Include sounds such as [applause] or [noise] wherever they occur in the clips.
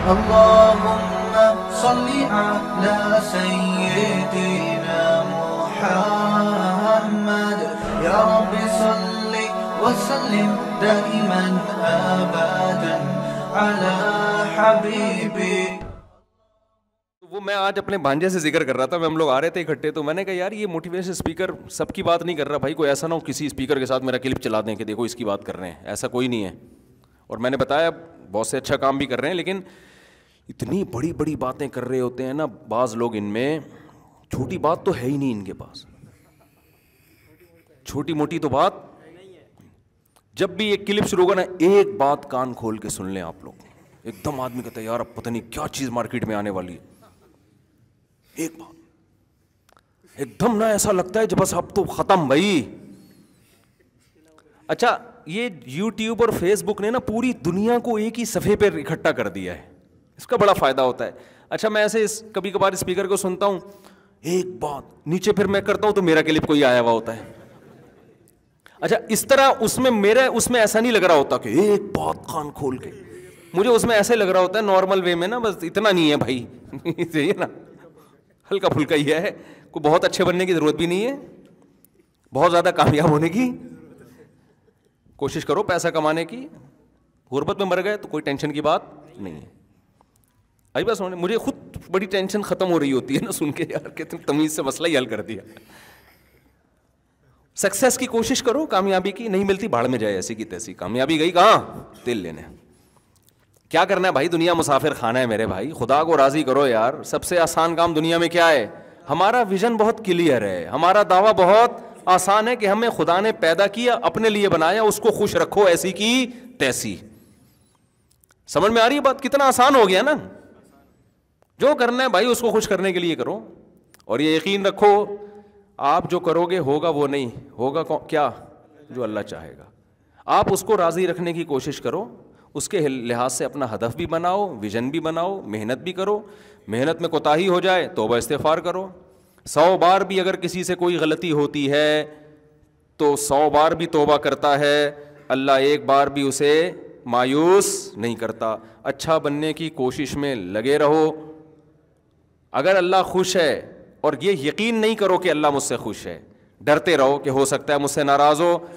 اللهم صل على سيدنا محمد يا رب صل وسلم دائما على حبيبي वो मैं आज अपने भांजे से जिक्र कर रहा था हम लोग आ रहे थे इकट्ठे तो मैंने कहा यार ये मोटिवेशन स्पीकर सबकी बात नहीं कर रहा भाई कोई ऐसा ना हो किसी स्पीकर के साथ मेरा क्लिप चला दें कि देखो इसकी बात कर रहे हैं ऐसा कोई नहीं है और मैंने बताया बहुत से अच्छा काम भी कर रहे हैं लेकिन इतनी बड़ी बड़ी बातें कर रहे होते हैं ना बाज़ लोग इनमें छोटी बात तो है ही नहीं इनके पास छोटी मोटी तो बात जब भी ये क्लिप शुरू होगा ना एक बात कान खोल के सुन लें आप लोग एकदम आदमी कहता है यार अब पता नहीं क्या चीज़ मार्केट में आने वाली है एक बात एकदम ना ऐसा लगता है जब बस अब तो ख़त्म भाई अच्छा ये YouTube और Facebook ने ना पूरी दुनिया को एक ही सफ़े पर इकट्ठा कर दिया है इसका बड़ा फ़ायदा होता है अच्छा मैं ऐसे इस कभी कभार स्पीकर को सुनता हूं एक बात नीचे फिर मैं करता हूं तो मेरा क्लिप कोई आया हुआ होता है अच्छा इस तरह उसमें मेरा उसमें ऐसा नहीं लग रहा होता कि एक बात कान खोल के मुझे उसमें ऐसे लग रहा होता है नॉर्मल वे में ना बस इतना नहीं है भाई चाहिए [laughs] ना हल्का फुल्का ही है को बहुत अच्छे बनने की ज़रूरत भी नहीं है बहुत ज़्यादा कामयाब होने की कोशिश करो पैसा कमाने की गुर्बत में मर गए तो कोई टेंशन की बात नहीं है आई बात समझ मुझे खुद बड़ी टेंशन ख़त्म हो रही होती है ना सुन के यार कि तुम तमीज़ से मसला ही हल कर दिया सक्सेस की कोशिश करो कामयाबी की नहीं मिलती बाढ़ में जाए ऐसी की तैसी कामयाबी गई कहां तेल लेने क्या करना है भाई दुनिया मुसाफिर खाना है मेरे भाई खुदा को राज़ी करो यार सबसे आसान काम दुनिया में क्या है हमारा विज़न बहुत क्लियर है हमारा दावा बहुत आसान है कि हमें खुदा ने पैदा किया अपने लिए बनाया उसको खुश रखो ऐसी की तैसी समझ में आ रही है बात कितना आसान हो गया ना जो करना है भाई उसको खुश करने के लिए करो और ये यकीन रखो आप जो करोगे होगा वो नहीं होगा क्या जो अल्लाह चाहेगा आप उसको राज़ी रखने की कोशिश करो उसके लिहाज से अपना हदफ भी बनाओ विजन भी बनाओ मेहनत भी करो मेहनत में कोताही हो जाए तोबा इस्तफ़ार करो सौ बार भी अगर किसी से कोई गलती होती है तो सौ बार भी तोबा करता है अल्लाह एक बार भी उसे मायूस नहीं करता अच्छा बनने की कोशिश में लगे रहो अगर अल्लाह खुश है और ये यकीन नहीं करो कि अल्लाह मुझसे खुश है डरते रहो कि हो सकता है मुझसे नाराज़ हो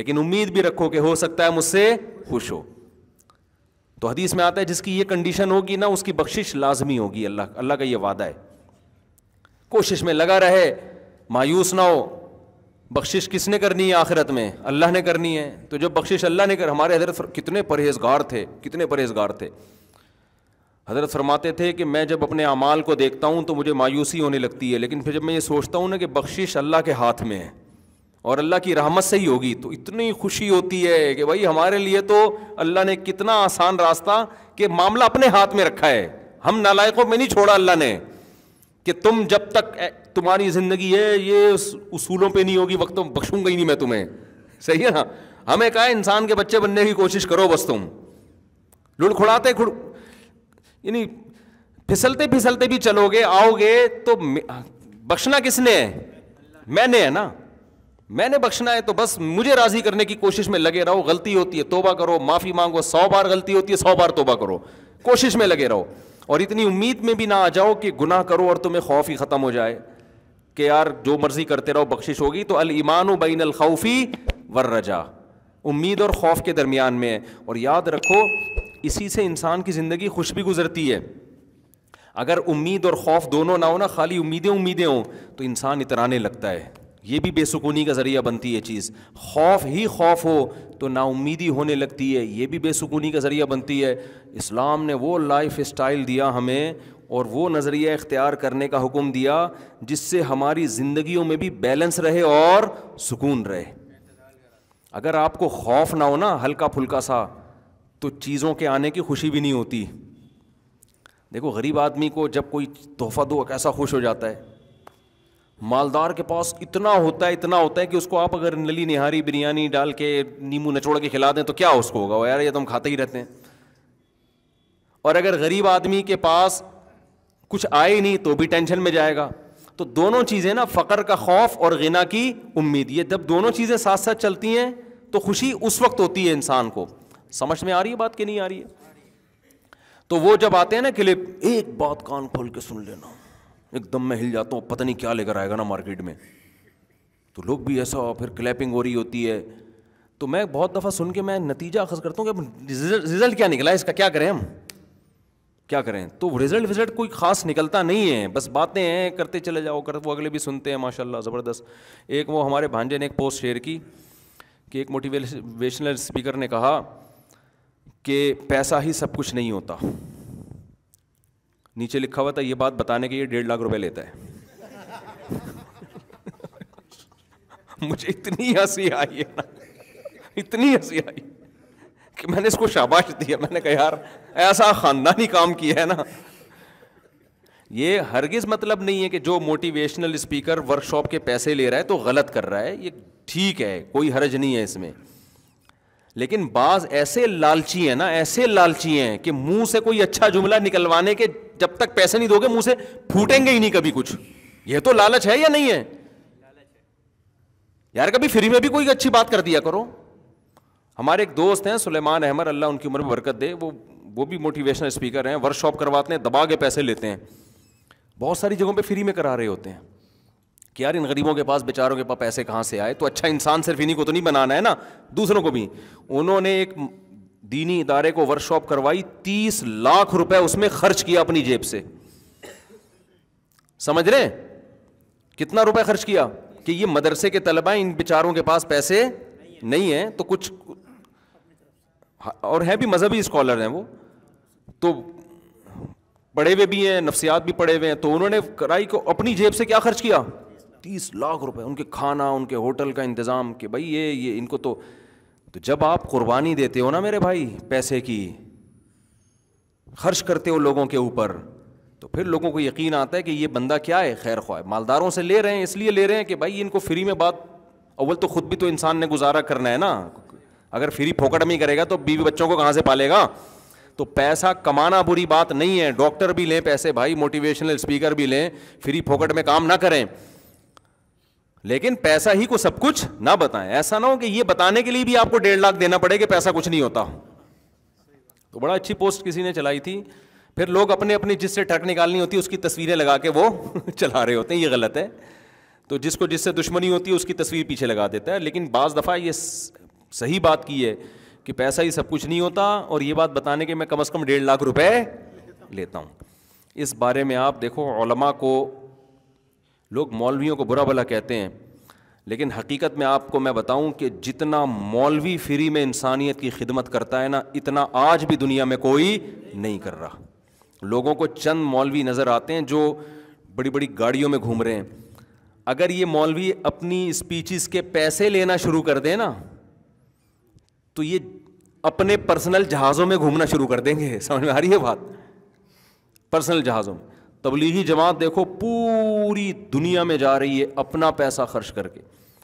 लेकिन उम्मीद भी रखो कि हो सकता है मुझसे खुश हो तो हदीस में आता है जिसकी ये कंडीशन होगी ना उसकी बख्शिश लाजमी होगी अल्लाह अल्लाह का ये वादा है कोशिश में लगा रहे मायूस ना हो बख्शिश किसने करनी है आखिरत में अल्लाह ने करनी है तो जब बख्शिश अल्लाह ने कर हमारे हजरत कितने परहेजगार थे कितने परहेजगार थे हज़रत फरमाते थे कि मैं जब अपने अमाल को देखता हूँ तो मुझे मायूसी होने लगती है लेकिन फिर जब मैं ये सोचता हूँ ना कि बख्शिश अल्लाह के हाथ में है और अल्लाह की रहमत से ही होगी तो इतनी खुशी होती है कि भाई हमारे लिए तो अल्लाह ने कितना आसान रास्ता कि मामला अपने हाथ में रखा है हम नालायकों में नहीं छोड़ा अल्लाह ने कि तुम जब तक तुम्हारी ज़िंदगी है ये उसूलों पर नहीं होगी वक्त तो बख्शूंगा ही नहीं मैं तुम्हें सही है ना हमें कहा इंसान के बच्चे बनने की कोशिश करो बस तुम लुड़खुड़ाते खुड़ यानी फिसलते फिसलते भी चलोगे आओगे तो बख्शना किसने है मैंने है ना मैंने बख्शना है तो बस मुझे राजी करने की कोशिश में लगे रहो गलती होती है तोबा करो माफी मांगो सौ बार गलती होती है सौ बार तोबा करो कोशिश में लगे रहो और इतनी उम्मीद में भी ना आ जाओ कि गुनाह करो और तुम्हें खौफ ही खत्म हो जाए कि यार जो मर्जी करते रहो बख्शिश होगी तो अल ईमान बैन अल खौफी वर उम्मीद और खौफ के दरमियान में है और याद रखो इसी से इंसान की ज़िंदगी खुश भी गुजरती है अगर उम्मीद और खौफ दोनों ना हो ना खाली उम्मीदें उम्मीदें हों तो इंसान इतराने लगता है ये भी बेसुकूनी का ज़रिया बनती है चीज़ खौफ ही खौफ हो तो ना उम्मीदी होने लगती है ये भी बेसुकूनी का ज़रिया बनती है इस्लाम ने वो लाइफ स्टाइल दिया हमें और वो नज़रिया इख्तियार करने का हुक्म दिया जिससे हमारी ज़िंदगियों में भी बैलेंस रहे और सुकून रहे अगर आपको खौफ ना हो ना हल्का फुल्का सा तो चीज़ों के आने की खुशी भी नहीं होती देखो गरीब आदमी को जब कोई तोहफा दो कैसा खुश हो जाता है मालदार के पास इतना होता है इतना होता है कि उसको आप अगर नली निहारी बिरयानी डाल के नींबू नचोड़ के खिला दें तो क्या उसको होगा यार ये तो हम खाते ही रहते हैं और अगर गरीब आदमी के पास कुछ आए ही नहीं तो भी टेंशन में जाएगा तो दोनों चीज़ें ना फ़कर का खौफ और गिना की उम्मीद ये जब दोनों चीज़ें साथ साथ चलती हैं तो खुशी उस वक्त होती है इंसान को समझ में आ रही है बात कि नहीं आ रही है तो वो जब आते हैं ना क्लिप एक बात कान खोल के सुन लेना एकदम मैं हिल जाता हूँ पता नहीं क्या लेकर आएगा ना मार्केट में तो लोग भी ऐसा हो फिर क्लैपिंग हो रही होती है तो मैं बहुत दफ़ा सुन के मैं नतीजा अखज करता हूँ कि रिजल्ट क्या निकला इसका क्या करें हम क्या करें तो रिजल्ट विजल्ट कोई खास निकलता नहीं है बस बातें हैं करते चले जाओ करते वो अगले भी सुनते हैं माशाला ज़बरदस्त एक वो हमारे भांजे ने एक पोस्ट शेयर की कि एक मोटिवेशनल स्पीकर ने कहा कि पैसा ही सब कुछ नहीं होता नीचे लिखा हुआ था ये बात बताने के लिए डेढ़ लाख रुपए लेता है [laughs] मुझे इतनी हंसी आई है ना इतनी हंसी आई कि मैंने इसको शाबाश दिया मैंने कहा यार ऐसा ख़ानदानी काम किया है ना ये हरगिज़ मतलब नहीं है कि जो मोटिवेशनल स्पीकर वर्कशॉप के पैसे ले रहा है तो गलत कर रहा है ये ठीक है कोई हर्ज नहीं है इसमें लेकिन बाज ऐसे लालची है ना ऐसे लालची हैं कि मुंह से कोई अच्छा जुमला निकलवाने के जब तक पैसे नहीं दोगे मुंह से फूटेंगे ही नहीं कभी कुछ यह तो लालच है या नहीं है यार कभी फ्री में भी कोई अच्छी बात कर दिया करो हमारे एक दोस्त हैं सुलेमान अहमद अल्लाह उनकी उम्र में बरकत दे वो वो भी मोटिवेशनल स्पीकर हैं वर्कशॉप करवाते हैं दबा के पैसे लेते हैं बहुत सारी जगहों पे फ्री में करा रहे होते हैं कि यार इन गरीबों के पास बेचारों के पास पैसे कहाँ से आए तो अच्छा इंसान सिर्फ इन्हीं को तो नहीं बनाना है ना दूसरों को भी उन्होंने एक दीनी इदारे को वर्कशॉप करवाई तीस लाख रुपए उसमें खर्च किया अपनी जेब से समझ रहे कितना रुपए खर्च किया कि ये मदरसे के तलबा इन बेचारों के पास पैसे नहीं हैं तो कुछ हाँ, और हैं भी मजहबी स्कॉलर हैं वो तो पढ़े हुए भी हैं नफ्सियात भी पढ़े हुए हैं तो उन्होंने कराई को अपनी जेब से क्या खर्च किया तीस लाख रुपए उनके खाना उनके होटल का इंतज़ाम कि भाई ये ये इनको तो तो जब आप कुर्बानी देते हो ना मेरे भाई पैसे की खर्च करते हो लोगों के ऊपर तो फिर लोगों को यकीन आता है कि ये बंदा क्या है खैर ख्वाह मालदारों से ले रहे हैं इसलिए ले रहे हैं कि भाई इनको फ्री में बात अव्वल तो खुद भी तो इंसान ने गुजारा करना है ना अगर फ्री फोकट में ही करेगा तो बीवी बच्चों को कहाँ से पालेगा तो पैसा कमाना बुरी बात नहीं है डॉक्टर भी लें पैसे भाई मोटिवेशनल स्पीकर भी लें फ्री फोकट में काम ना करें लेकिन पैसा ही को सब कुछ ना बताएं ऐसा ना हो कि ये बताने के लिए भी आपको डेढ़ लाख देना पड़े कि पैसा कुछ नहीं होता तो बड़ा अच्छी पोस्ट किसी ने चलाई थी फिर लोग अपने अपने जिससे ठक निकालनी होती है उसकी तस्वीरें लगा के वो [laughs] चला रहे होते हैं ये गलत है तो जिसको जिससे दुश्मनी होती है उसकी तस्वीर पीछे लगा देता है लेकिन बाज़ दफ़ा ये सही बात की है कि पैसा ही सब कुछ नहीं होता और ये बात बताने के मैं कम अज़ कम डेढ़ लाख रुपये लेता हूँ इस बारे में आप देखो ओलमा को लोग मौलवियों को बुरा भला कहते हैं लेकिन हकीकत में आपको मैं बताऊं कि जितना मौलवी फ्री में इंसानियत की खिदमत करता है ना इतना आज भी दुनिया में कोई नहीं कर रहा लोगों को चंद मौलवी नज़र आते हैं जो बड़ी बड़ी गाड़ियों में घूम रहे हैं अगर ये मौलवी अपनी स्पीचेस के पैसे लेना शुरू कर दें ना तो ये अपने पर्सनल जहाज़ों में घूमना शुरू कर देंगे [laughs] समझ में आ रही है बात पर्सनल जहाज़ों में तबलीगी जमात देखो पूरी दुनिया में जा रही है अपना पैसा खर्च करके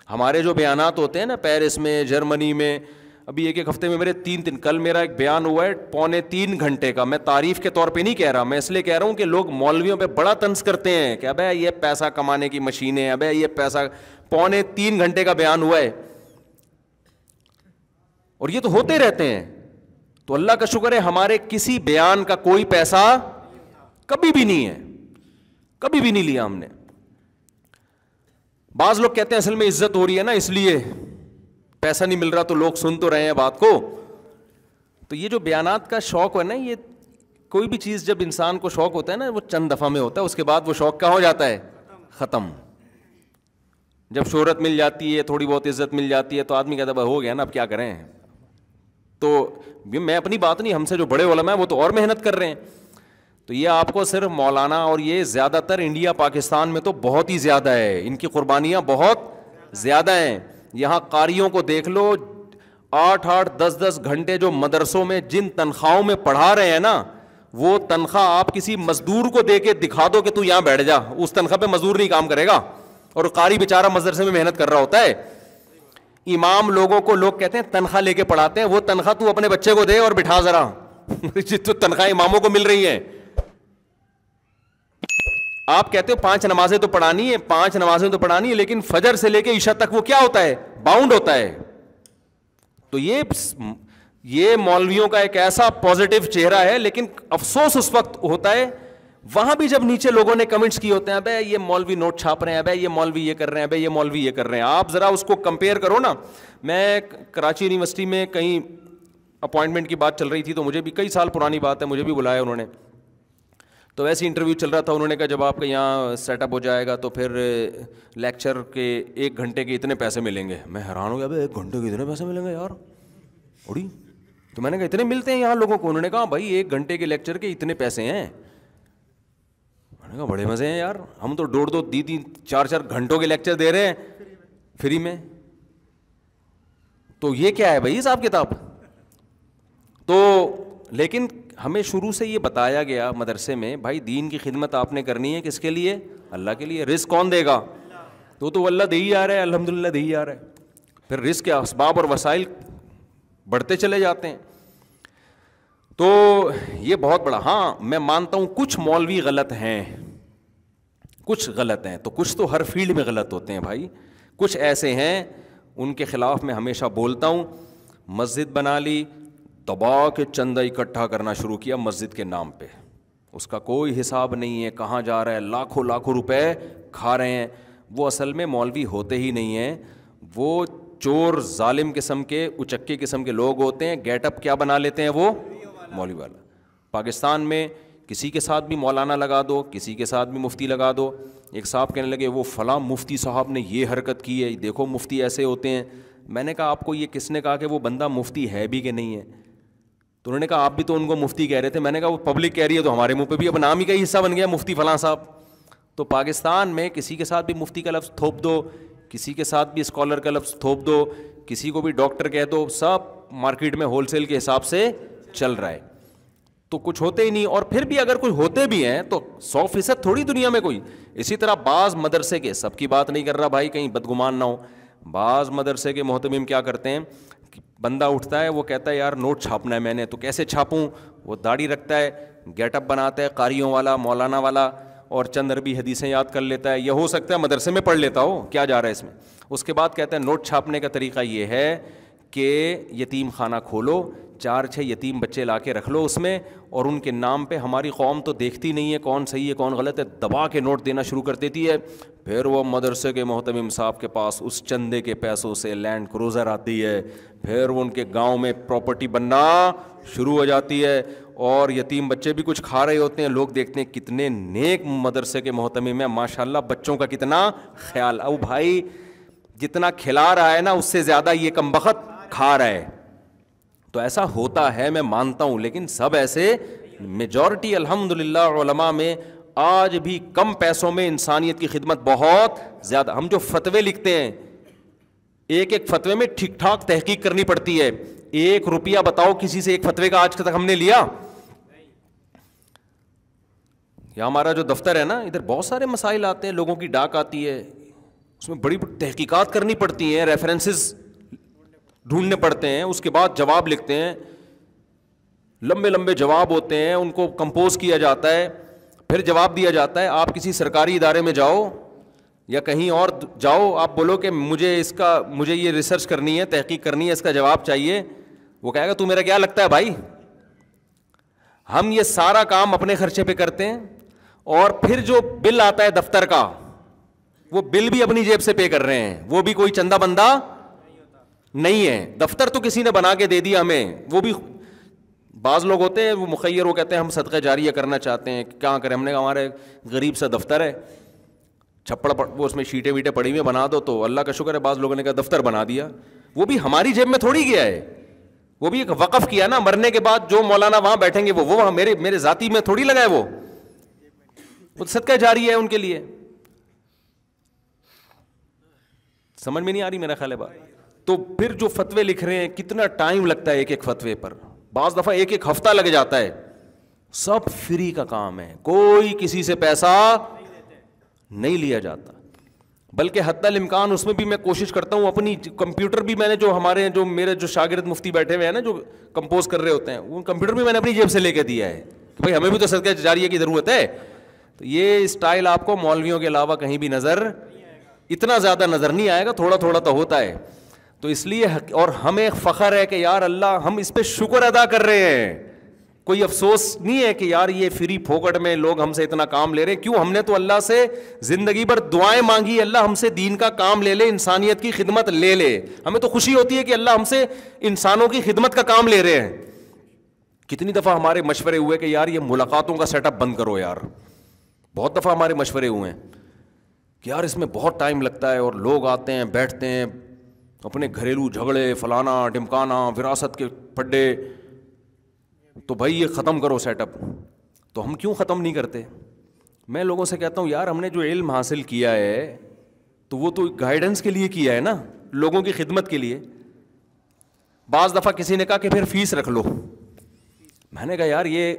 हमारे जो बयान होते हैं ना पेरिस में जर्मनी में अभी एक एक हफ्ते में मेरे तीन तीन कल मेरा एक बयान हुआ है पौने तीन घंटे का मैं तारीफ के तौर पे नहीं कह रहा मैं इसलिए कह रहा हूँ कि लोग मौलवियों पे बड़ा तंस करते हैं कि अबे ये पैसा कमाने की मशीनें अबे ये पैसा पौने तीन घंटे का बयान हुआ है और ये तो होते रहते हैं तो अल्लाह का शुक्र है हमारे किसी बयान का कोई पैसा कभी भी नहीं है कभी भी नहीं लिया हमने बाज लोग कहते हैं असल में इज्जत हो रही है ना इसलिए पैसा नहीं मिल रहा तो लोग सुन तो रहे हैं बात को तो ये जो बयान का शौक है ना ये कोई भी चीज़ जब इंसान को शौक होता है ना वो चंद दफ़ा में होता है उसके बाद वो शौक क्या हो जाता है ख़त्म जब शोहरत मिल जाती है थोड़ी बहुत इज्जत मिल जाती है तो आदमी कहता है हो गया ना अब क्या करें तो मैं अपनी बात नहीं हमसे जो बड़े वाला है वो तो और मेहनत कर रहे हैं तो ये आपको सिर्फ मौलाना और ये ज़्यादातर इंडिया पाकिस्तान में तो बहुत ही ज़्यादा है इनकी कुर्बानियाँ बहुत ज़्यादा हैं यहाँ कारियों को देख लो आठ आठ दस दस घंटे जो मदरसों में जिन तनख्वाहों में पढ़ा रहे हैं ना वो तनख्वाह आप किसी मजदूर को दे के दिखा दो कि तू यहाँ बैठ जा उस तनख्वाह पर मजदूर नहीं काम करेगा और कारी बेचारा मदरसे में मेहनत कर रहा होता है इमाम लोगों को लोग कहते हैं तनख्वाह लेके पढ़ाते हैं वो तनख्वाह तू अपने बच्चे को दे और बिठा जरा [laughs] जो तनख्वाह इमामों को मिल रही है आप कहते हो पांच नमाजें तो पढ़ानी है पांच नमाजें तो पढ़ानी है लेकिन फजर से लेके ईशा तक वो क्या होता है बाउंड होता है तो ये ये मौलवियों का एक ऐसा पॉजिटिव चेहरा है लेकिन अफसोस उस वक्त होता है वहां भी जब नीचे लोगों ने कमेंट्स किए होते हैं अब ये मौलवी नोट छाप रहे हैं अब ये मौलवी ये कर रहे हैं अब ये मौलवी ये कर रहे हैं आप जरा उसको कंपेयर करो ना मैं कराची यूनिवर्सिटी में कहीं अपॉइंटमेंट की बात चल रही थी तो मुझे भी कई साल पुरानी बात है मुझे भी बुलाया उन्होंने तो वैसे इंटरव्यू चल रहा था उन्होंने कहा जब आपका यहाँ सेटअप हो जाएगा तो फिर लेक्चर के एक घंटे के इतने पैसे मिलेंगे मैं हैरान हो गया भाई एक घंटे के इतने पैसे मिलेंगे यार उड़ी तो मैंने कहा इतने मिलते हैं यहाँ लोगों को उन्होंने कहा भाई एक घंटे के लेक्चर के इतने पैसे हैं मैंने कहा बड़े मज़े हैं यार हम तो दौड़ दो दी तीन चार चार घंटों के लेक्चर दे रहे हैं फ्री में तो ये क्या है भाई हिसाब किताब तो लेकिन हमें शुरू से ये बताया गया मदरसे में भाई दीन की खिदमत आपने करनी है किसके लिए अल्लाह के लिए रिस्क कौन देगा तो तो अल्लाह दे ही आ रहा है अलहमदिल्ला दे ही आ रहा है फिर रिस्क के असबाब और वसाइल बढ़ते चले जाते हैं तो ये बहुत बड़ा हाँ मैं मानता हूँ कुछ मौलवी गलत हैं कुछ गलत हैं तो कुछ तो हर फील्ड में गलत होते हैं भाई कुछ ऐसे हैं उनके ख़िलाफ़ मैं हमेशा बोलता हूँ मस्जिद बना ली दबा के चंदा इकट्ठा करना शुरू किया मस्जिद के नाम पे उसका कोई हिसाब नहीं है कहाँ जा रहा है लाखों लाखों रुपए खा रहे हैं वो असल में मौलवी होते ही नहीं हैं वो चोर जालिम किस्म के उचक्के किस्म के लोग होते हैं गेटअप क्या बना लेते हैं वो मौलवी वाला पाकिस्तान में किसी के साथ भी मौलाना लगा दो किसी के साथ भी मुफ्ती लगा दो एक साहब कहने लगे वो फ़लाँ मुफ्ती साहब ने ये हरकत की है देखो मुफ्ती ऐसे होते हैं मैंने कहा आपको ये किसने कहा कि वो बंदा मुफ्ती है भी कि नहीं है तो उन्होंने कहा आप भी तो उनको मुफ्ती कह रहे थे मैंने कहा वो पब्लिक कह रही है तो हमारे मुंह पे भी अब नाम ही का हिस्सा बन गया मुफ्ती फलां साहब तो पाकिस्तान में किसी के साथ भी मुफ्ती का लफ्ज़ थोप दो किसी के साथ भी स्कॉलर का लफ्ज़ थोप दो किसी को भी डॉक्टर कह दो सब मार्केट में होलसेल के हिसाब से चल रहा है तो कुछ होते ही नहीं और फिर भी अगर कुछ होते भी हैं तो सौ फीसद थोड़ी दुनिया में कोई इसी तरह बाज़ मदरसे के सबकी बात नहीं कर रहा भाई कहीं बदगुमान ना हो बाज़ मदरसे के मोहतमिम क्या करते हैं बंदा उठता है वो कहता है यार नोट छापना है मैंने तो कैसे छापूँ वो दाढ़ी रखता है गेटअप बनाता है कारियों वाला मौलाना वाला और चंद अरबी हदीसें याद कर लेता है यह हो सकता है मदरसे में पढ़ लेता हो क्या जा रहा है इसमें उसके बाद कहता है नोट छापने का तरीका ये है कि यतीम खाना खोलो चार छः यतीम बच्चे ला के रख लो उसमें और उनके नाम पे हमारी कौम तो देखती नहीं है कौन सही है कौन गलत है दबा के नोट देना शुरू कर देती है फिर वो मदरसे के मोहतम साहब के पास उस चंदे के पैसों से लैंड क्रोज़र आती है फिर वो उनके गांव में प्रॉपर्टी बनना शुरू हो जाती है और यतीम बच्चे भी कुछ खा रहे होते हैं लोग देखते हैं कितने नेक मदरसे के मोहतम है माशा बच्चों का कितना ख्याल अब भाई जितना खिला रहा है ना उससे ज़्यादा ये कम बखत खा रहा है तो ऐसा होता है मैं मानता हूँ लेकिन सब ऐसे मेजॉरिटी लामा में आज भी कम पैसों में इंसानियत की खिदमत बहुत ज़्यादा हम जो फतवे लिखते हैं एक एक फतवे में ठीक ठाक तहकीक करनी पड़ती है एक रुपया बताओ किसी से एक फतवे का आज तक हमने लिया या हमारा जो दफ्तर है ना इधर बहुत सारे मसाइल आते हैं लोगों की डाक आती है उसमें बड़ी तहकीकात करनी पड़ती हैं रेफरेंसेस ढूंढने पड़ते हैं उसके बाद जवाब लिखते हैं लंबे लंबे जवाब होते हैं उनको कंपोज किया जाता है फिर जवाब दिया जाता है आप किसी सरकारी इदारे में जाओ या कहीं और जाओ आप बोलो कि मुझे इसका मुझे ये रिसर्च करनी है तहकीक करनी है इसका जवाब चाहिए वो कहेगा तू मेरा क्या लगता है भाई हम ये सारा काम अपने खर्चे पे करते हैं और फिर जो बिल आता है दफ्तर का वो बिल भी अपनी जेब से पे कर रहे हैं वो भी कोई चंदा बंदा नहीं है दफ्तर तो किसी ने बना के दे दिया हमें वो भी बाज़ लोग होते हैं वो मुखैर वो कहते हैं हम सदका जारिया करना चाहते हैं क्या करें हमने कहा हमारे गरीब सा दफ्तर है छप्पड़ वो उसमें शीटें वीटें पड़ी हुई बना दो तो अल्लाह का शुक्र है बाज़ लोगों ने कहा दफ्तर बना दिया वो भी हमारी जेब में थोड़ी गया है वो भी एक वक़ किया ना मरने के बाद जो मौलाना वहाँ बैठेंगे वो वो वहाँ मेरे मेरे जाति में थोड़ी लगा है वो वो सदका जारी है उनके लिए समझ में नहीं आ रही मेरा ख्याल है बात तो फिर जो फतवे लिख रहे हैं कितना टाइम लगता है एक एक फतवे पर बाज दफ़ा एक एक हफ्ता लग जाता है सब फ्री का काम है कोई किसी से पैसा नहीं लिया जाता बल्कि हत्यामकान उसमें भी मैं कोशिश करता हूँ अपनी कंप्यूटर भी मैंने जो हमारे जो मेरे जो शागिर्द मुफ्ती बैठे हुए हैं ना जो कंपोज कर रहे होते हैं उन कंप्यूटर भी मैंने अपनी जेब से लेके दिया है कि भाई हमें भी तो सदका जारी की ज़रूरत है तो ये स्टाइल आपको मौलवियों के अलावा कहीं भी नज़र इतना ज़्यादा नज़र नहीं आएगा थोड़ा थोड़ा तो होता है तो इसलिए और हमें फ़ख्र है कि यार अल्लाह हम इस पर शुक्र अदा कर रहे हैं कोई अफसोस नहीं है कि यार ये फ्री फोकट में लोग हमसे इतना काम ले रहे हैं क्यों हमने तो अल्लाह से ज़िंदगी भर दुआएं मांगी अल्लाह हमसे दीन का काम ले ले इंसानियत की खिदमत ले ले हमें तो खुशी होती है कि अल्लाह हमसे इंसानों की खिदमत का काम ले रहे हैं कितनी दफ़ा हमारे मशवरे हुए कि यार ये मुलाकातों का सेटअप बंद करो यार बहुत दफ़ा हमारे मशवरे हुए हैं कि यार इसमें बहुत टाइम लगता है और लोग आते हैं बैठते हैं अपने घरेलू झगड़े फलाना टिमकाना विरासत के पड्डे तो भाई ये ख़त्म करो सेटअप तो हम क्यों ख़त्म नहीं करते मैं लोगों से कहता हूँ यार हमने जो इल्म हासिल किया है तो वो तो गाइडेंस के लिए किया है ना लोगों की खिदमत के लिए बाज़ दफ़ा किसी ने कहा कि फिर फीस रख लो मैंने कहा यार ये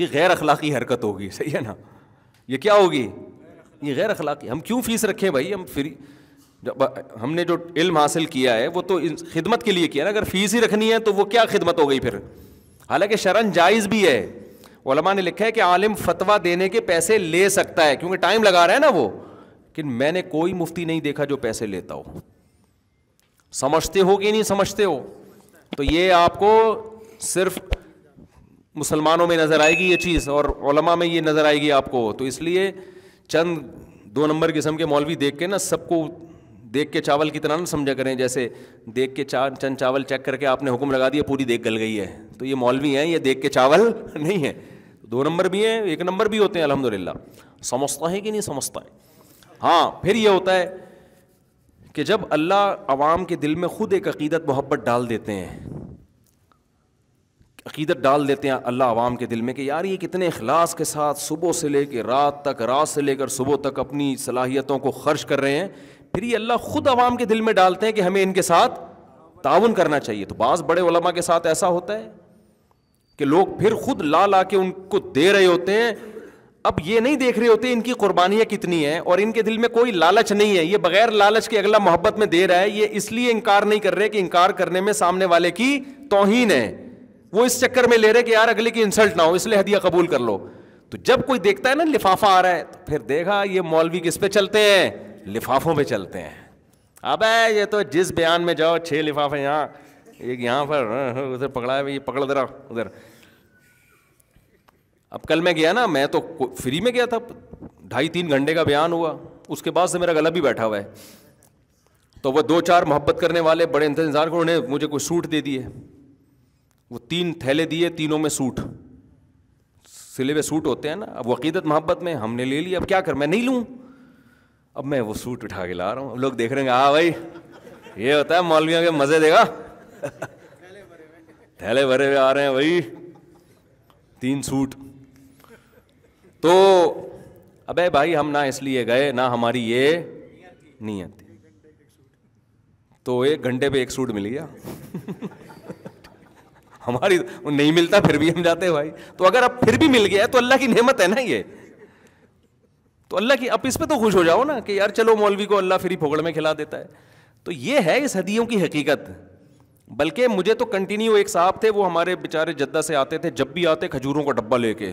ये गैर अखलाकी हरकत होगी सही है ना ये क्या होगी ये गैर अखलाकी हम क्यों फीस रखें भाई हम फ्री जब हमने जो इल्म हासिल किया है वो तो खिदमत के लिए किया ना अगर फ़ीस ही रखनी है तो वो क्या खिदमत हो गई फिर हालांकि शरण जायज़ भी है ओलमा ने लिखा है कि आलिम फतवा देने के पैसे ले सकता है क्योंकि टाइम लगा रहा है ना वो लेकिन मैंने कोई मुफ्ती नहीं देखा जो पैसे लेता हो समझते हो कि नहीं समझते हो तो ये आपको सिर्फ मुसलमानों में नज़र आएगी ये चीज़ और ओलमा में ये नज़र आएगी आपको तो इसलिए चंद दो नंबर किस्म के मौलवी देख के ना सबको देख के चावल की तरह ना समझा करें जैसे देख के चा चंद चावल चेक करके आपने हुक्म लगा दिया पूरी देख गल गई है तो ये मौलवी हैं ये देख के चावल [laughs] नहीं है तो दो नंबर भी हैं एक नंबर भी होते हैं ला समझता है कि नहीं समझता है हाँ फिर यह होता है कि जब अल्लाह आवाम के दिल में ख़ुद एक अकीदत मोहब्बत डाल देते हैं अकीदत डाल देते हैं अल्लाह आवाम के दिल में कि यार ये कितने अखलास के साथ सुबह से लेकर रात तक रात से लेकर सुबह तक अपनी सलाहियतों को खर्च कर रहे हैं फिर ये अल्लाह खुद आवाम के दिल में डालते हैं कि हमें इनके साथ ताउन करना चाहिए तो बाज़ बड़े उलमा के साथ ऐसा होता है कि लोग फिर खुद ला ला के उनको दे रहे होते हैं अब ये नहीं देख रहे होते इनकी कुर्बानियाँ कितनी हैं और इनके दिल में कोई लालच नहीं है ये बगैर लालच के अगला मोहब्बत में दे रहा है ये इसलिए इनकार नहीं कर रहे कि इनकार करने में सामने वाले की तोहन है वो इस चक्कर में ले रहे कि यार अगले की इंसल्ट ना हो इसलिए हदिया कबूल कर लो तो जब कोई देखता है ना लिफाफा आ रहा है तो फिर देखा ये मौलवी किस पे चलते हैं लिफाफों पे चलते हैं अब ये तो जिस बयान में जाओ छः लिफाफे यहाँ एक यहाँ पर हाँ, उधर पकड़ा है भाई पकड़ दरा उधर अब कल मैं गया ना मैं तो फ्री में गया था ढाई तीन घंटे का बयान हुआ उसके बाद से मेरा गला भी बैठा हुआ है तो वह दो चार मोहब्बत करने वाले बड़े इंतजार को उन्हें मुझे कोई सूट दे दिए वो तीन थैले दिए तीनों में सूट सिले हुए सूट होते हैं ना अब वकीदत मोहब्बत में हमने ले लिया अब क्या कर मैं नहीं लूँ अब मैं वो सूट उठा के ला रहा हूँ लोग देख रहे हैं हाँ भाई ये होता है मौलवियों के मज़े देगा थैले भरे हुए आ रहे हैं भाई तीन सूट तो अबे भाई हम ना इसलिए गए ना हमारी ये नीयत तो एक घंटे पे एक सूट मिल गया [laughs] हमारी नहीं मिलता फिर भी हम जाते भाई तो अगर अब फिर भी मिल गया तो अल्लाह की नेमत है ना ये तो अल्लाह की अब इस पर तो खुश हो जाओ ना कि यार चलो मौलवी को अल्लाह फ्री फोगड़ में खिला देता है तो ये है इस हदियों की हकीकत बल्कि मुझे तो कंटिन्यू एक साहब थे वो हमारे बेचारे जद्दा से आते थे जब भी आते खजूरों का डब्बा लेके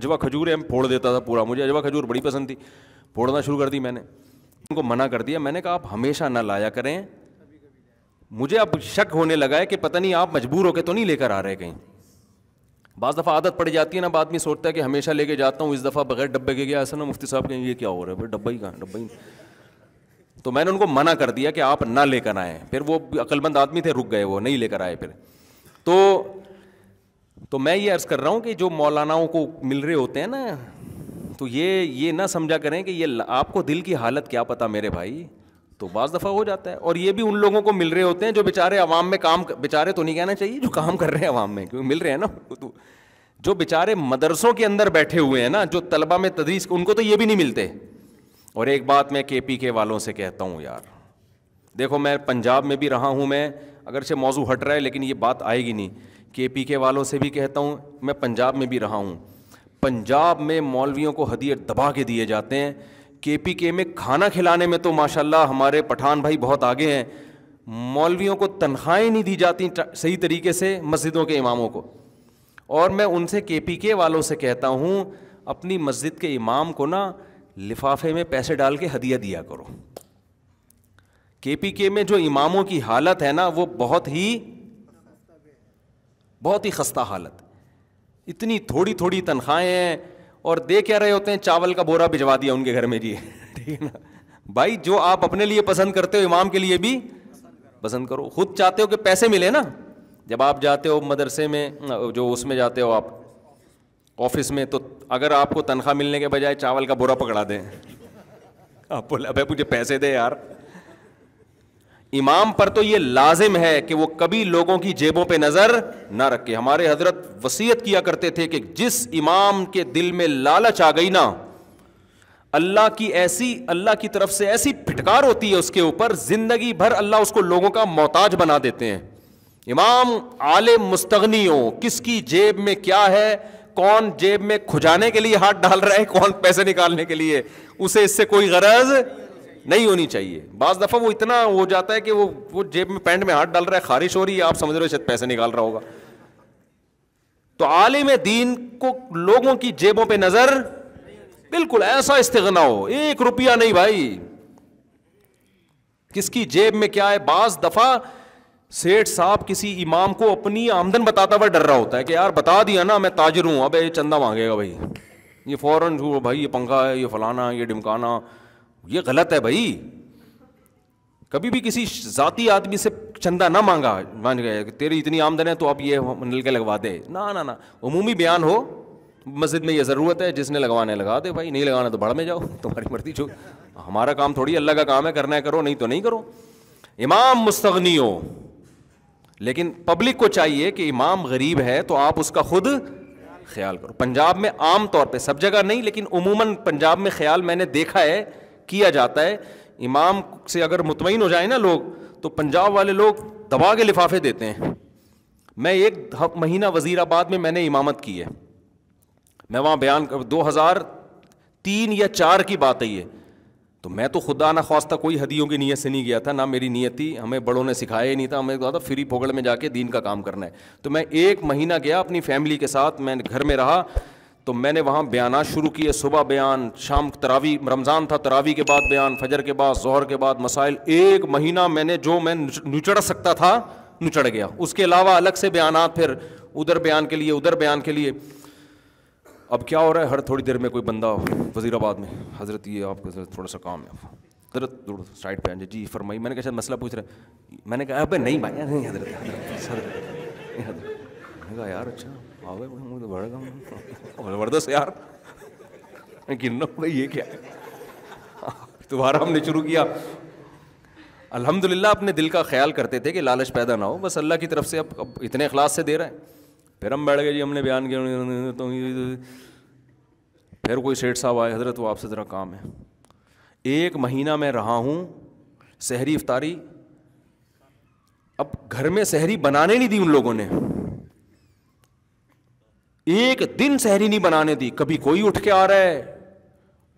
अजवा खजूर है फोड़ देता था पूरा मुझे अजवा खजूर बड़ी पसंद थी फोड़ना शुरू कर दी मैंने उनको मना कर दिया मैंने कहा आप हमेशा ना लाया करें मुझे अब शक होने लगा है कि पता नहीं आप मजबूर होकर तो नहीं लेकर आ रहे कहीं बज़ दफ़ा आदत पड़ जाती है ना अब आदमी सोचता है कि हमेशा लेके जाता हूँ इस दफ़ा बगैर डब्बे के गया ऐसा ना मुफ्ती साहब कहेंगे ये क्या हो रहा है भाई डब्बा ही कहाँ डब्बा ही तो मैंने उनको मना कर दिया कि आप ना लेकर आएँ फिर वो अक्लमंद आदमी थे रुक गए वो नहीं लेकर आए फिर तो तो मैं ये अर्ज़ कर रहा हूँ कि जो मौलानाओं को मिल रहे होते हैं ना तो ये ये ना समझा करें कि ये आपको दिल की हालत क्या पता मेरे भाई तो बाज़ दफ़ा हो जाता है और ये भी उन लोगों को मिल रहे होते हैं जो बेचारे अवाम में काम बेचारे तो नहीं कहना चाहिए जो काम कर रहे हैं आवाम में क्योंकि मिल रहे हैं ना तो जो बेचारे मदरसों के अंदर बैठे हुए हैं ना जो तलबा में तदरीस उनको तो ये भी नहीं मिलते और एक बात मैं के पी के वालों से कहता हूँ यार देखो मैं पंजाब में भी रहा हूँ मैं अगर से मौजू हट रहा है लेकिन ये बात आएगी नहीं के पी के वालों से भी कहता हूँ मैं पंजाब में भी रहा हूँ पंजाब में मौलवियों को हदियत दबा के दिए जाते हैं के पी के में खाना खिलाने में तो माशाल्लाह हमारे पठान भाई बहुत आगे हैं मौलवियों को तनख्वाहें नहीं दी जाती सही तरीके से मस्जिदों के इमामों को और मैं उनसे के पी के वालों से कहता हूँ अपनी मस्जिद के इमाम को ना लिफाफे में पैसे डाल के हदिया दिया करो के पी के में जो इमामों की हालत है ना वो बहुत ही बहुत ही खस्ता हालत इतनी थोड़ी थोड़ी तनख्वाहें हैं और दे क्या रहे होते हैं चावल का बोरा भिजवा दिया उनके घर में जी [laughs] ठीक है ना भाई जो आप अपने लिए पसंद करते हो इमाम के लिए भी पसंद करो खुद चाहते हो कि पैसे मिले ना जब आप जाते हो मदरसे में जो उसमें जाते हो आप ऑफिस में तो अगर आपको तनख्वाह मिलने के बजाय चावल का बोरा पकड़ा दें [laughs] आप बोले अबे मुझे पैसे दे यार इमाम पर तो ये लाजिम है कि वो कभी लोगों की जेबों पे नज़र ना रखे हमारे हजरत वसीयत किया करते थे कि जिस इमाम के दिल में लालच आ गई ना अल्लाह की ऐसी अल्लाह की तरफ से ऐसी फिटकार होती है उसके ऊपर ज़िंदगी भर अल्लाह उसको लोगों का मोहताज बना देते हैं इमाम आले मुस्तगनी हो किसकी जेब में क्या है कौन जेब में खुजाने के लिए हाथ डाल रहा है कौन पैसे निकालने के लिए उसे इससे कोई गरज नहीं होनी चाहिए बाज दफ़ा वो इतना हो जाता है कि वो वो जेब में पैंट में हाथ डाल रहा है खारिश हो रही है आप समझ रहे हो शायद पैसे निकाल रहा होगा तो आलिम दीन को लोगों की जेबों पर नज़र बिल्कुल ऐसा इस्तना हो एक रुपया नहीं भाई किसकी जेब में क्या है बाज दफ़ा सेठ साहब किसी इमाम को अपनी आमदन बताता हुआ डर रहा होता है कि यार बता दिया ना मैं ताजर हूं अब ये चंदा मांगेगा भाई ये फ़ौरन भाई ये पंखा है ये फलाना ये डिमकाना ये गलत है भाई कभी भी किसी जाति आदमी से चंदा ना मांगा मान गया तेरी इतनी आमदन है तो आप ये नल के लगवा दे ना ना ना उमूमी बयान हो मस्जिद में ये ज़रूरत है जिसने लगवाने लगा दे भाई नहीं लगाना तो भाड़ में जाओ तुम्हारी मर्जी जो हमारा काम थोड़ी अल्लाह का काम है करना है करो नहीं तो नहीं करो इमाम मुस्तगनी हो लेकिन पब्लिक को चाहिए कि इमाम गरीब है तो आप उसका खुद ख्याल करो पंजाब में आम तौर पे सब जगह नहीं लेकिन उमूमन पंजाब में ख्याल मैंने देखा है किया जाता है इमाम से अगर मुतमिन हो जाए ना लोग तो पंजाब वाले लोग दबा के लिफाफे देते हैं मैं एक महीना वज़ीराबाद में मैंने इमामत की है मैं वहाँ बयान कर दो हज़ार तीन या चार की बात है ये तो मैं तो खुदा ना खास्ता कोई हदियों की नीयत से नहीं गया था ना मेरी नीयत थी हमें बड़ों ने सिखाया ही नहीं था हमें कहा था फ्री फोगड़ में जाके दीन का काम करना है तो मैं एक महीना गया अपनी फैमिली के साथ मैं घर में रहा तो मैंने वहाँ बयान शुरू किए सुबह बयान शाम तरावी रमज़ान था तरावी के बाद बयान फजर के बाद जहर के बाद मसाइल एक महीना मैंने जो मैं नुचड़ सकता था नुचड़ गया उसके अलावा अलग से बयान फिर उधर बयान के लिए उधर बयान के लिए अब क्या हो रहा है हर थोड़ी देर में कोई बंदा वजीराबाद में हज़रत ये आपको थोड़ा सा काम है हजरत साइड पर आ जी फरमाई मैंने कहा शायद मसला पूछ रहे मैंने कहा अबे नहीं भाई नहीं हजरत यार अच्छा तो तो जबरदस्त यार भाई ये क्या हाँ, हमने शुरू किया अल्हम्दुलिल्लाह अपने दिल का ख्याल करते थे कि लालच पैदा ना हो बस अल्लाह की तरफ से अब, अब इतने अखलास से दे रहे हैं फिर हम बैठ गए जी हमने बयान किया तो फिर कोई सेठ साहब आए हजरत वो आपसे ज़रा काम है एक महीना मैं रहा हूँ सहरी इफ्तारी अब घर में सहरी बनाने नहीं दी उन लोगों ने एक दिन सहरी नहीं बनाने दी कभी कोई उठ के आ रहा है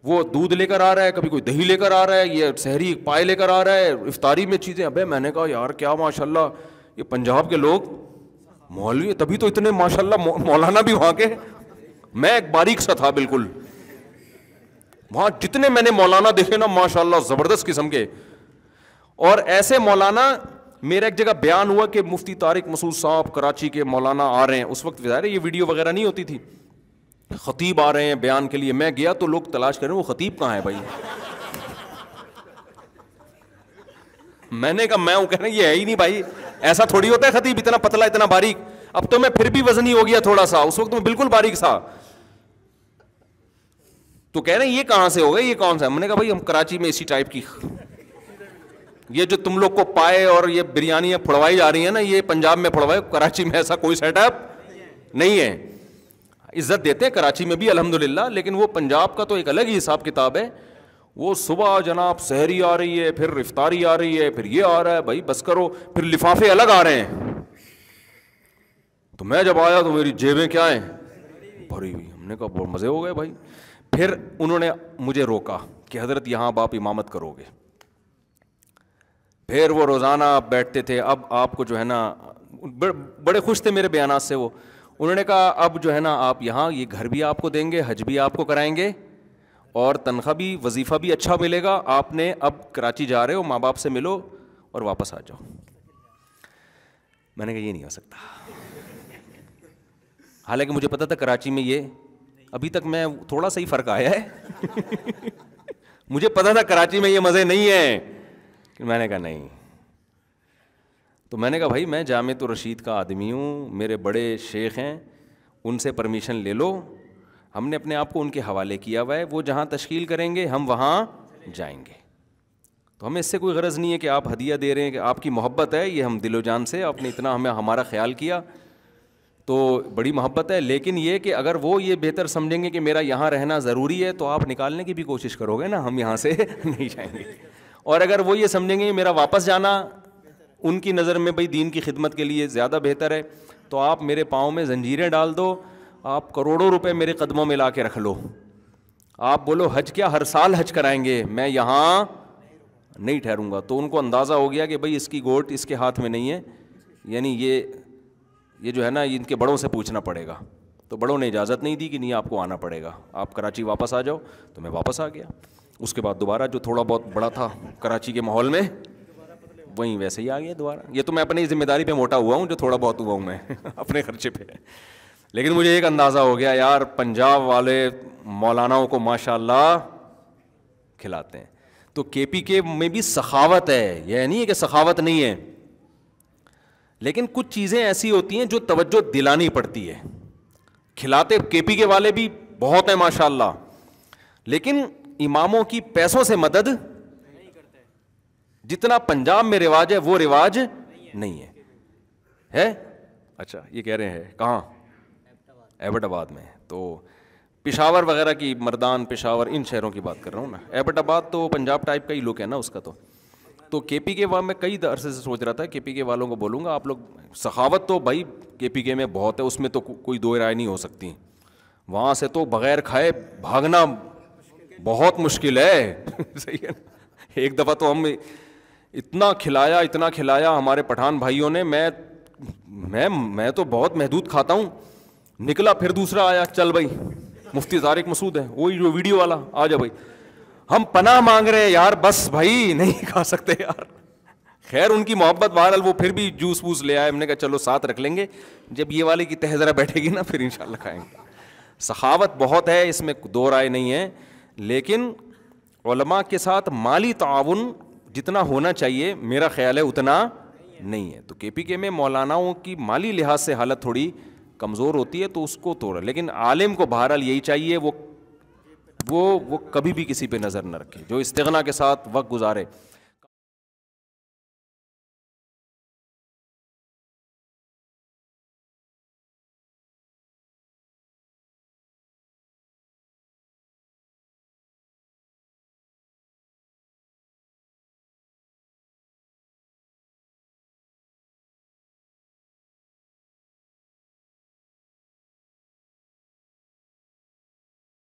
वो दूध लेकर आ रहा है कभी कोई दही लेकर आ रहा है ये सहरी पाए लेकर आ रहा है इफ्तारी में चीज़ें अबे मैंने कहा यार क्या माशाल्लाह ये पंजाब के लोग मौलवी तभी तो इतने माशाल्लाह मौलाना भी वहां के मैं एक बारीक सा था बिल्कुल वहां जितने मैंने मौलाना देखे ना माशाल्लाह ज़बरदस्त किस्म के और ऐसे मौलाना मेरा एक जगह बयान हुआ कि मुफ्ती तारिक मसूद साहब कराची के मौलाना आ रहे हैं उस वक्त ज़ाहिर ये वीडियो वगैरह नहीं होती थी ख़तीब आ रहे हैं बयान के लिए मैं गया तो लोग तलाश करें वो ख़तीब कहाँ है भाई मैंने कहा मैं कह रहे ये है ही नहीं भाई ऐसा थोड़ी होता है ख़तीब इतना पतला इतना बारीक अब तो मैं फिर भी वजन ही हो गया थोड़ा सा उस वक्त मैं बिल्कुल बारीक था तो कह रहे हैं ये कहां से हो गए ये कौन सा है मैंने कहा भाई हम कराची में इसी टाइप की ये जो तुम लोग को पाए और ये बिरयानी फुड़वाई जा रही है ना ये पंजाब में फुड़वाए कराची में ऐसा कोई सेटअप नहीं है इज्जत देते हैं कराची में भी अलहमदिल्ला लेकिन वो पंजाब का तो एक अलग ही हिसाब किताब है वो सुबह जनाब शहरी आ रही है फिर रफ्तारी आ रही है फिर ये आ रहा है भाई बस करो फिर लिफाफे अलग आ रहे हैं तो मैं जब आया तो मेरी जेबें क्या है भरी हुई हमने कहा बहुत मज़े हो गए भाई फिर उन्होंने मुझे रोका कि हज़रत यहाँ आप इमामत करोगे फिर वो रोज़ाना आप बैठते थे अब आपको जो है ना बड़े खुश थे मेरे बयान से वो उन्होंने कहा अब जो है ना आप यहाँ ये घर भी आपको देंगे हज भी आपको कराएंगे और तनख्वाह भी वजीफ़ा भी अच्छा मिलेगा आपने अब कराची जा रहे हो माँ बाप से मिलो और वापस आ जाओ मैंने कहा ये नहीं आ सकता हालांकि मुझे पता था कराची में ये अभी तक मैं थोड़ा सा ही फ़र्क आया है [laughs] मुझे पता था कराची में ये मज़े नहीं हैं मैंने कहा नहीं तो मैंने कहा भाई मैं जामत तो रशीद का आदमी हूँ मेरे बड़े शेख हैं उनसे परमिशन ले लो हमने अपने आप को उनके हवाले किया हुआ है वो जहाँ तश्कील करेंगे हम वहाँ जाएंगे तो हमें इससे कोई गरज़ नहीं है कि आप हदिया दे रहे हैं कि आपकी मोहब्बत है ये हम दिलो जान से आपने इतना हमें हमारा ख्याल किया तो बड़ी मोहब्बत है लेकिन ये कि अगर वो ये बेहतर समझेंगे कि मेरा यहाँ रहना ज़रूरी है तो आप निकालने की भी कोशिश करोगे ना हम यहाँ से [laughs] नहीं जाएंगे और अगर वो ये समझेंगे मेरा वापस जाना उनकी नज़र में भाई दीन की खिदमत के लिए ज़्यादा बेहतर है तो आप मेरे पाँव में जंजीरें डाल दो आप करोड़ों रुपये मेरे कदमों में ला के रख लो आप बोलो हज क्या हर साल हज कराएंगे मैं यहाँ नहीं ठहरूंगा तो उनको अंदाज़ा हो गया कि भाई इसकी गोट इसके हाथ में नहीं है यानी ये ये जो है ना इनके बड़ों से पूछना पड़ेगा तो बड़ों ने इजाज़त नहीं दी कि नहीं आपको आना पड़ेगा आप कराची वापस आ जाओ तो मैं वापस आ गया उसके बाद दोबारा जो थोड़ा बहुत बड़ा था कराची के माहौल में वहीं वैसे ही आ गया दोबारा ये तो मैं अपनी ज़िम्मेदारी पे मोटा हुआ हूँ जो थोड़ा बहुत हुआ हूँ मैं [laughs] अपने खर्चे पे लेकिन मुझे एक अंदाज़ा हो गया यार पंजाब वाले मौलानाओं को माशा खिलाते हैं तो के पी के में भी सखावत है यह नहीं है कि सखावत नहीं है लेकिन कुछ चीज़ें ऐसी होती हैं जो तवज्जो दिलानी पड़ती है खिलाते के पी के वाले भी बहुत हैं माशाल्लाह लेकिन इमामों की पैसों से मदद जितना पंजाब में रिवाज है वो रिवाज नहीं है है अच्छा ये कह रहे हैं कहाँ एबटाबाद में तो पिशावर वगैरह की मर्दान पिशावर इन शहरों की बात कर रहा हूँ मैं एबटाबाद तो पंजाब टाइप का ही लुक है ना उसका तो तो के पी के वहाँ मैं कई अरसे से सोच रहा था के पी के वालों को बोलूँगा आप लोग सखावत तो भाई के पी के में बहुत है उसमें तो को, कोई दो राय नहीं हो सकती वहाँ से तो बगैर खाए भागना बहुत मुश्किल है [laughs] सही है ना एक दफ़ा तो हम इतना खिलाया इतना खिलाया हमारे पठान भाइयों ने मैं मैं मैं तो बहुत महदूद खाता हूँ निकला फिर दूसरा आया चल भाई मुफ्ती तारिक मसूद है वही जो वीडियो वाला आ जाओ भाई हम पनाह मांग रहे हैं यार बस भाई नहीं खा सकते यार खैर उनकी मोहब्बत बहरहाल वो फिर भी जूस वूस ले आए हमने कहा चलो साथ रख लेंगे जब ये वाले की तहजरा बैठेगी ना फिर इन खाएंगे सहावत बहुत है इसमें दो राय नहीं है लेकिन के साथ माली ताउन जितना होना चाहिए मेरा ख्याल है उतना नहीं है तो के में मौलानाओं की माली लिहाज से हालत थोड़ी कमज़ोर होती है तो उसको तोड़ा लेकिन आलिम को बहरहाल यही चाहिए वो वो वो कभी भी किसी पे नज़र न रखे जो इस्तना के साथ वक्त गुजारे